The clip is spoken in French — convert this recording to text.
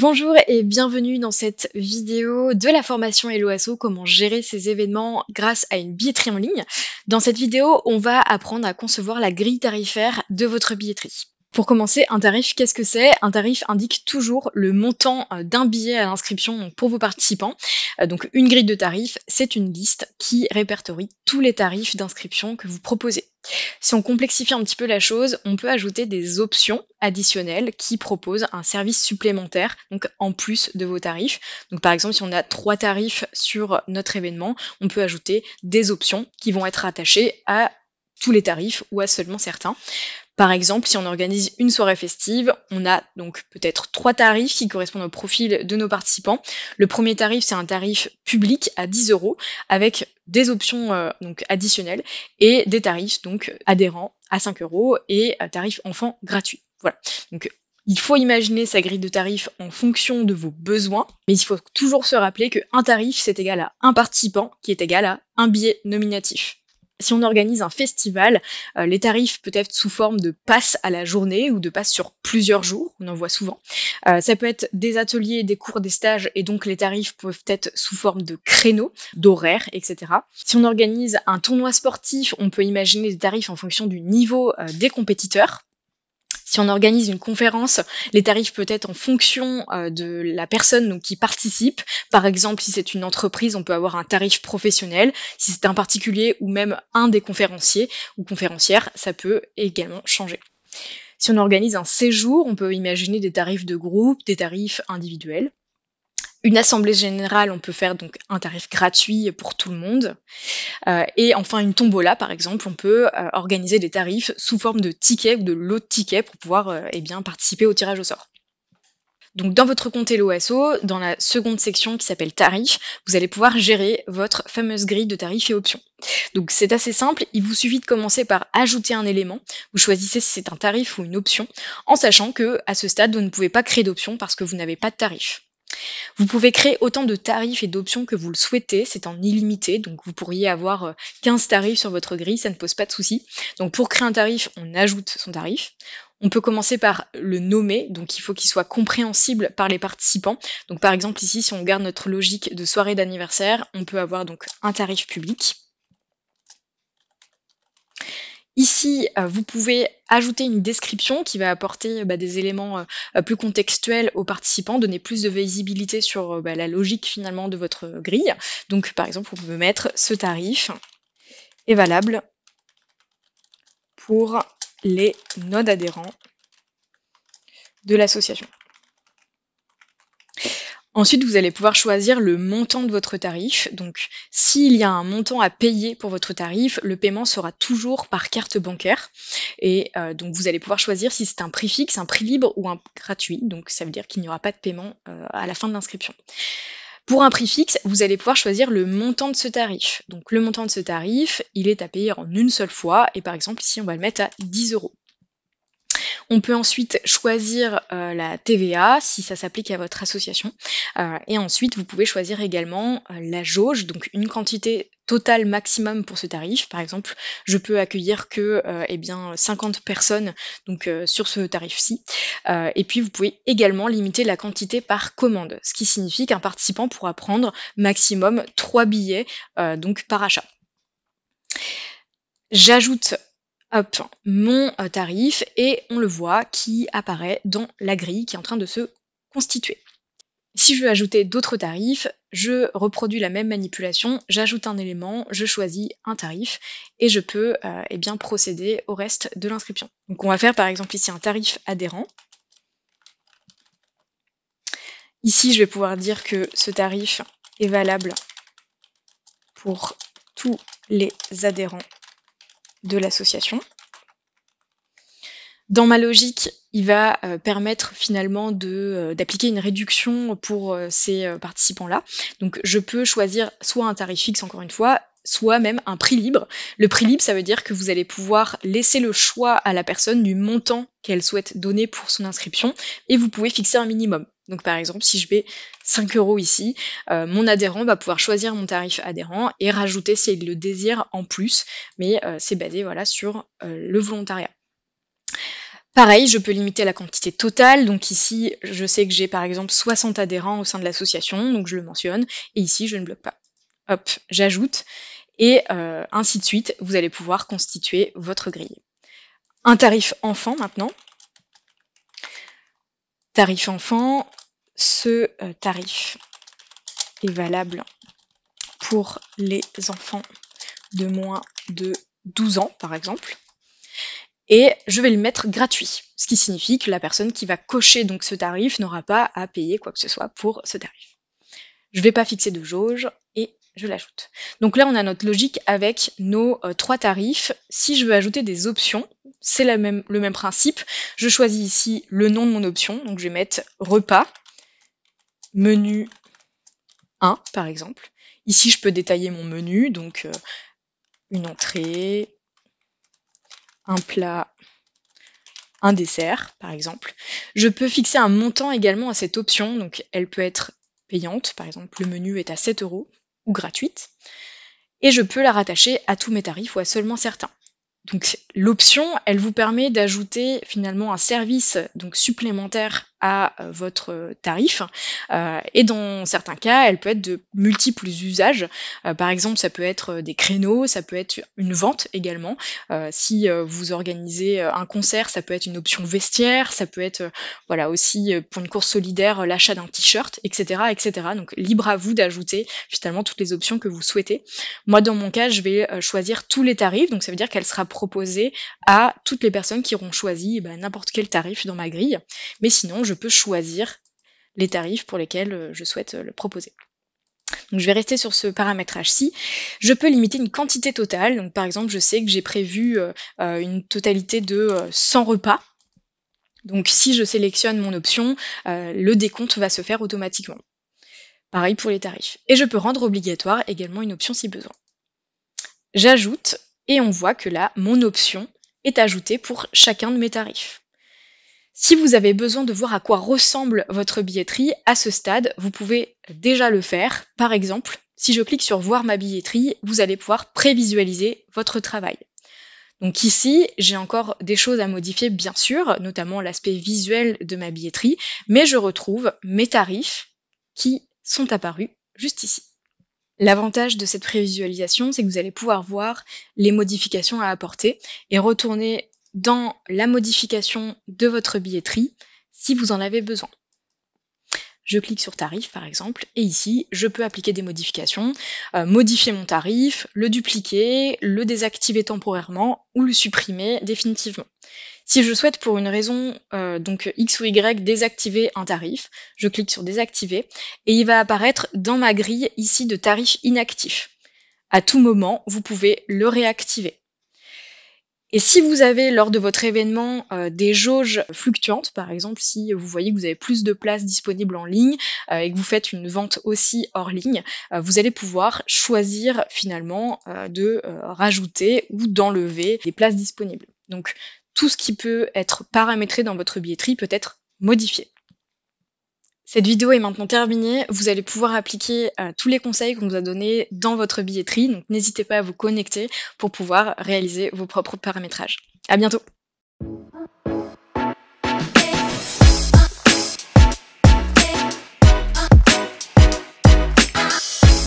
Bonjour et bienvenue dans cette vidéo de la formation Helloasso, comment gérer ses événements grâce à une billetterie en ligne. Dans cette vidéo, on va apprendre à concevoir la grille tarifaire de votre billetterie. Pour commencer, un tarif, qu'est-ce que c'est Un tarif indique toujours le montant euh, d'un billet à l'inscription pour vos participants. Euh, donc une grille de tarifs, c'est une liste qui répertorie tous les tarifs d'inscription que vous proposez. Si on complexifie un petit peu la chose, on peut ajouter des options additionnelles qui proposent un service supplémentaire, donc en plus de vos tarifs. Donc par exemple, si on a trois tarifs sur notre événement, on peut ajouter des options qui vont être attachées à tous les tarifs ou à seulement certains. Par exemple, si on organise une soirée festive, on a donc peut-être trois tarifs qui correspondent au profil de nos participants. Le premier tarif, c'est un tarif public à 10 euros avec des options euh, donc additionnelles et des tarifs donc adhérents à 5 euros et euh, tarifs enfant gratuit. Voilà. Donc il faut imaginer sa grille de tarifs en fonction de vos besoins, mais il faut toujours se rappeler qu'un tarif, c'est égal à un participant qui est égal à un billet nominatif. Si on organise un festival, euh, les tarifs peuvent être sous forme de passes à la journée ou de passes sur plusieurs jours, on en voit souvent. Euh, ça peut être des ateliers, des cours, des stages, et donc les tarifs peuvent être sous forme de créneaux, d'horaires, etc. Si on organise un tournoi sportif, on peut imaginer des tarifs en fonction du niveau euh, des compétiteurs si on organise une conférence, les tarifs peuvent être en fonction euh, de la personne qui participe. Par exemple, si c'est une entreprise, on peut avoir un tarif professionnel. Si c'est un particulier ou même un des conférenciers ou conférencières, ça peut également changer. Si on organise un séjour, on peut imaginer des tarifs de groupe, des tarifs individuels. Une assemblée générale, on peut faire donc un tarif gratuit pour tout le monde. Euh, et enfin, une tombola, par exemple, on peut euh, organiser des tarifs sous forme de tickets ou de lots de tickets pour pouvoir euh, eh bien, participer au tirage au sort. Donc dans votre compte LOSO, dans la seconde section qui s'appelle tarifs, vous allez pouvoir gérer votre fameuse grille de tarifs et options. Donc c'est assez simple, il vous suffit de commencer par ajouter un élément, vous choisissez si c'est un tarif ou une option, en sachant que à ce stade vous ne pouvez pas créer d'options parce que vous n'avez pas de tarif. Vous pouvez créer autant de tarifs et d'options que vous le souhaitez, c'est en illimité, donc vous pourriez avoir 15 euh, tarifs sur votre grille, ça ne pose pas de souci. Donc pour créer un tarif, on ajoute son tarif. On peut commencer par le nommer, donc il faut qu'il soit compréhensible par les participants. Donc par exemple ici, si on garde notre logique de soirée d'anniversaire, on peut avoir donc un tarif public. Ici, euh, vous pouvez ajouter une description qui va apporter euh, bah, des éléments euh, plus contextuels aux participants, donner plus de visibilité sur bah, la logique finalement de votre grille. Donc par exemple, vous pouvez mettre ce tarif est valable pour les nodes adhérents de l'association. Ensuite, vous allez pouvoir choisir le montant de votre tarif. Donc, s'il y a un montant à payer pour votre tarif, le paiement sera toujours par carte bancaire. Et euh, donc, vous allez pouvoir choisir si c'est un prix fixe, un prix libre ou un gratuit. Donc, ça veut dire qu'il n'y aura pas de paiement euh, à la fin de l'inscription. Pour un prix fixe, vous allez pouvoir choisir le montant de ce tarif. Donc, le montant de ce tarif, il est à payer en une seule fois. Et par exemple, ici, on va le mettre à 10 euros. On peut ensuite choisir euh, la TVA si ça s'applique à votre association. Euh, et ensuite, vous pouvez choisir également euh, la jauge, donc une quantité totale maximum pour ce tarif. Par exemple, je peux accueillir que eh bien, 50 personnes donc, sur ce tarif-ci. et puis, vous pouvez également limiter la quantité par commande, ce qui signifie qu'un participant pourra prendre maximum 3 billets donc par achat. J'ajoute Hop, mon euh, tarif, et on le voit qui apparaît dans la grille qui est en train de se constituer. Si je veux ajouter d'autres tarifs, je reproduis la même manipulation, j'ajoute un élément, je choisis un tarif et je peux euh, eh bien, procéder au reste de l'inscription. Donc on va faire par exemple ici un tarif adhérent. Ici, je vais pouvoir dire que ce tarif est valable pour tous les adhérents de l'association. Dans ma logique, il va euh, permettre finalement euh, d'appliquer une réduction pour euh, ces participants-là. Donc je peux choisir soit un tarif fixe encore une fois, soit même un prix libre. Le prix libre, ça veut dire que vous allez pouvoir laisser le choix à la personne du montant qu'elle souhaite donner pour son inscription et vous pouvez fixer un minimum. Donc par exemple, si je mets 5 euros ici, euh, mon adhérent va pouvoir choisir mon tarif adhérent et rajouter s'il le désire en plus, mais euh, c'est basé voilà, sur euh, le volontariat. Pareil, je peux limiter la quantité totale. Donc ici, je sais que j'ai par exemple 60 adhérents au sein de l'association, donc je le mentionne, et ici, je ne bloque pas. Hop, j'ajoute et euh, ainsi de suite, vous allez pouvoir constituer votre grille. Un tarif enfant maintenant. Tarif enfant, ce euh, tarif est valable pour les enfants de moins de 12 ans, par exemple. Et je vais le mettre gratuit, ce qui signifie que la personne qui va cocher donc ce tarif n'aura pas à payer quoi que ce soit pour ce tarif. Je ne vais pas fixer de jauge et je l'ajoute. Donc là, on a notre logique avec nos euh, trois tarifs. Si je veux ajouter des options, c'est le même principe. Je choisis ici le nom de mon option. Donc je vais mettre repas, menu 1 par exemple. Ici, je peux détailler mon menu. Donc euh, une entrée, un plat, un dessert par exemple. Je peux fixer un montant également à cette option. Donc elle peut être payante. Par exemple, le menu est à 7 euros ou gratuite, et je peux la rattacher à tous mes tarifs ou à seulement certains. Donc l'option, elle vous permet d'ajouter finalement un service donc supplémentaire à euh, votre tarif. Euh, et dans certains cas, elle peut être de multiples usages. Euh, par exemple, ça peut être des créneaux, ça peut être une vente également. si vous organisez un concert, ça peut être une option vestiaire, ça peut être voilà aussi pour une course solidaire l'achat d'un t-shirt, etc., etc. Donc libre à vous d'ajouter finalement toutes les options que vous souhaitez. Moi, dans mon cas, je vais choisir tous les tarifs. Donc ça veut dire qu'elle sera proposée à toutes les personnes qui auront choisi bah, n'importe quel tarif dans ma grille. Mais sinon, je peux choisir les tarifs pour lesquels euh, je souhaite euh, le proposer. je vais rester sur ce paramétrage-ci. Je peux limiter une quantité totale. Donc par exemple, je sais que j'ai prévu euh, une totalité de 100 repas. Donc si je sélectionne mon option, le décompte va se faire automatiquement. Pareil pour les tarifs. Et je peux rendre obligatoire également une option si besoin. J'ajoute et on voit que là, mon option est ajoutée pour chacun de mes tarifs. Si vous avez besoin de voir à quoi ressemble votre billetterie à ce stade, vous pouvez déjà le faire. Par exemple, si je clique sur Voir ma billetterie, vous allez pouvoir prévisualiser votre travail. Donc ici, j'ai encore des choses à modifier, bien sûr, notamment l'aspect visuel de ma billetterie, mais je retrouve mes tarifs qui sont apparus juste ici. L'avantage de cette prévisualisation, c'est que vous allez pouvoir voir les modifications à apporter et retourner dans la modification de votre billetterie si vous en avez besoin. Je clique sur tarif par exemple et ici je peux appliquer des modifications, euh, modifier mon tarif, le dupliquer, le désactiver temporairement ou le supprimer définitivement. Si je souhaite pour une raison euh, donc X ou Y désactiver un tarif, je clique sur désactiver et il va apparaître dans ma grille ici de tarif inactif. À tout moment, vous pouvez le réactiver. Et si vous avez lors de votre événement euh, des jauges fluctuantes, par exemple si vous voyez que vous avez plus de places disponibles en ligne euh, et que vous faites une vente aussi hors ligne, euh, vous allez pouvoir choisir finalement de rajouter ou d'enlever des places disponibles. Donc tout ce qui peut être paramétré dans votre billetterie peut être modifié. Cette vidéo est maintenant terminée. Vous allez pouvoir appliquer euh, tous les conseils qu'on vous a donnés dans votre billetterie. Donc n'hésitez pas à vous connecter pour pouvoir réaliser vos propres paramétrages. À bientôt!